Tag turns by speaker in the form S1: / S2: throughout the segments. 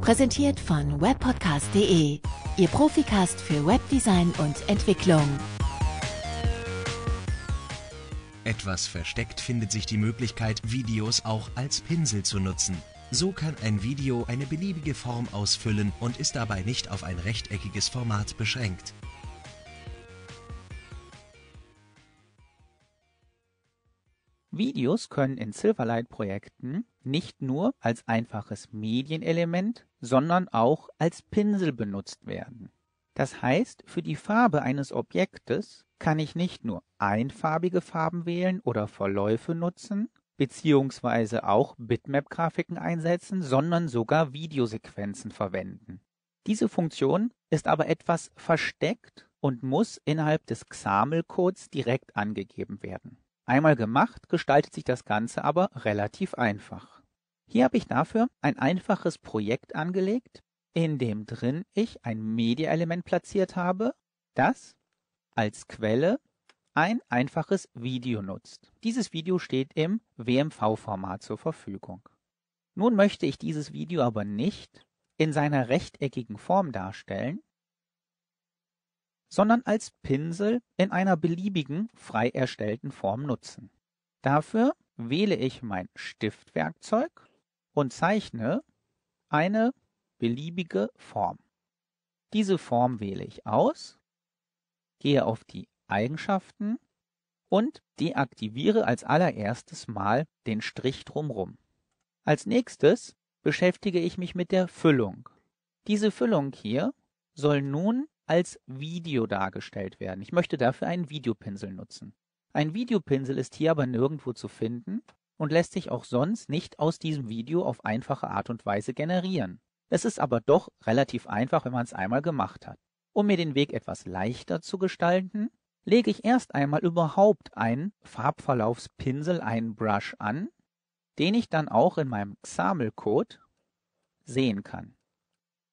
S1: Präsentiert von webpodcast.de, Ihr Profikast für Webdesign und Entwicklung. Etwas versteckt findet sich die Möglichkeit, Videos auch als Pinsel zu nutzen. So kann ein Video eine beliebige Form ausfüllen und ist dabei nicht auf ein rechteckiges Format beschränkt. Videos können in Silverlight-Projekten nicht nur als einfaches Medienelement, sondern auch als Pinsel benutzt werden. Das heißt, für die Farbe eines Objektes kann ich nicht nur einfarbige Farben wählen oder Verläufe nutzen, beziehungsweise auch Bitmap-Grafiken einsetzen, sondern sogar Videosequenzen verwenden. Diese Funktion ist aber etwas versteckt und muss innerhalb des XAML-Codes direkt angegeben werden. Einmal gemacht, gestaltet sich das Ganze aber relativ einfach. Hier habe ich dafür ein einfaches Projekt angelegt, in dem drin ich ein Media-Element platziert habe, das als Quelle ein einfaches Video nutzt. Dieses Video steht im WMV-Format zur Verfügung. Nun möchte ich dieses Video aber nicht in seiner rechteckigen Form darstellen, sondern als Pinsel in einer beliebigen, frei erstellten Form nutzen. Dafür wähle ich mein Stiftwerkzeug und zeichne eine beliebige Form. Diese Form wähle ich aus, gehe auf die Eigenschaften und deaktiviere als allererstes Mal den Strich drumrum. Als nächstes beschäftige ich mich mit der Füllung. Diese Füllung hier soll nun als Video dargestellt werden. Ich möchte dafür einen Videopinsel nutzen. Ein Videopinsel ist hier aber nirgendwo zu finden und lässt sich auch sonst nicht aus diesem Video auf einfache Art und Weise generieren. Es ist aber doch relativ einfach, wenn man es einmal gemacht hat. Um mir den Weg etwas leichter zu gestalten, lege ich erst einmal überhaupt einen Farbverlaufspinsel, einen Brush an, den ich dann auch in meinem XAML-Code sehen kann.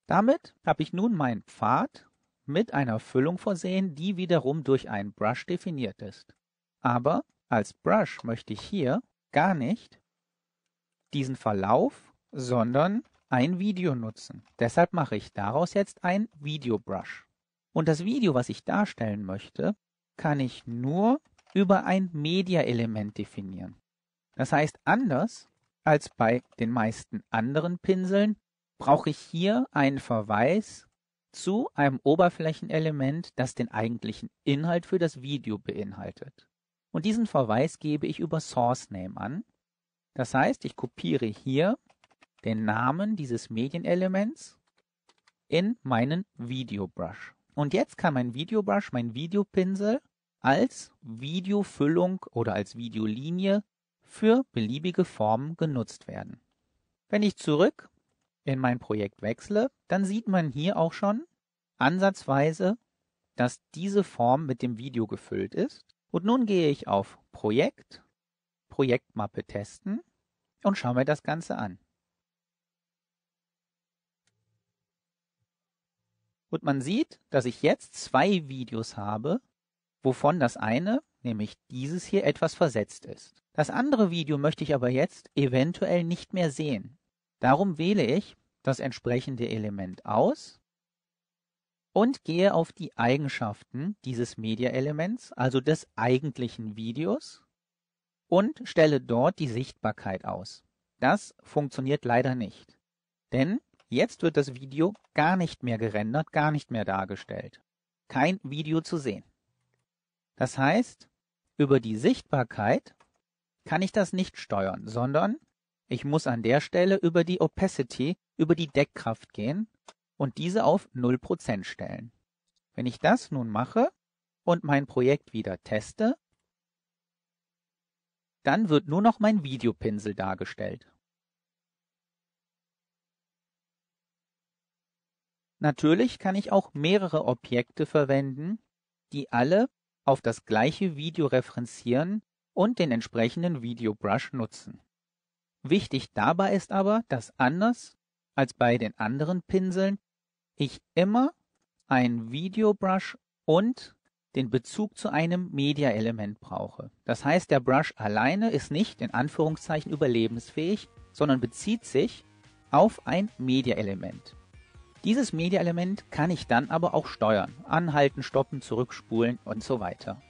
S1: Damit habe ich nun meinen Pfad mit einer Füllung versehen, die wiederum durch einen Brush definiert ist. Aber als Brush möchte ich hier gar nicht diesen Verlauf, sondern ein Video nutzen. Deshalb mache ich daraus jetzt ein Video Brush. Und das Video, was ich darstellen möchte, kann ich nur über ein Media-Element definieren. Das heißt, anders als bei den meisten anderen Pinseln brauche ich hier einen Verweis zu einem Oberflächenelement, das den eigentlichen Inhalt für das Video beinhaltet. Und diesen Verweis gebe ich über Source Name an. Das heißt, ich kopiere hier den Namen dieses Medienelements in meinen Video Brush. Und jetzt kann mein Video Brush, mein Videopinsel als Videofüllung oder als Videolinie für beliebige Formen genutzt werden. Wenn ich zurück in mein Projekt wechsle, dann sieht man hier auch schon ansatzweise, dass diese Form mit dem Video gefüllt ist. Und nun gehe ich auf Projekt, Projektmappe testen und schaue mir das Ganze an. Und man sieht, dass ich jetzt zwei Videos habe, wovon das eine, nämlich dieses hier, etwas versetzt ist. Das andere Video möchte ich aber jetzt eventuell nicht mehr sehen. Darum wähle ich das entsprechende Element aus und gehe auf die Eigenschaften dieses Media-Elements, also des eigentlichen Videos, und stelle dort die Sichtbarkeit aus. Das funktioniert leider nicht, denn jetzt wird das Video gar nicht mehr gerendert, gar nicht mehr dargestellt. Kein Video zu sehen. Das heißt, über die Sichtbarkeit kann ich das nicht steuern, sondern ich muss an der Stelle über die Opacity, über die Deckkraft gehen und diese auf 0% stellen. Wenn ich das nun mache und mein Projekt wieder teste, dann wird nur noch mein Videopinsel dargestellt. Natürlich kann ich auch mehrere Objekte verwenden, die alle auf das gleiche Video referenzieren und den entsprechenden Videobrush nutzen. Wichtig dabei ist aber, dass anders als bei den anderen Pinseln ich immer ein Videobrush und den Bezug zu einem Media-Element brauche. Das heißt, der Brush alleine ist nicht in Anführungszeichen überlebensfähig, sondern bezieht sich auf ein Media-Element. Dieses Media-Element kann ich dann aber auch steuern, anhalten, stoppen, zurückspulen und so weiter.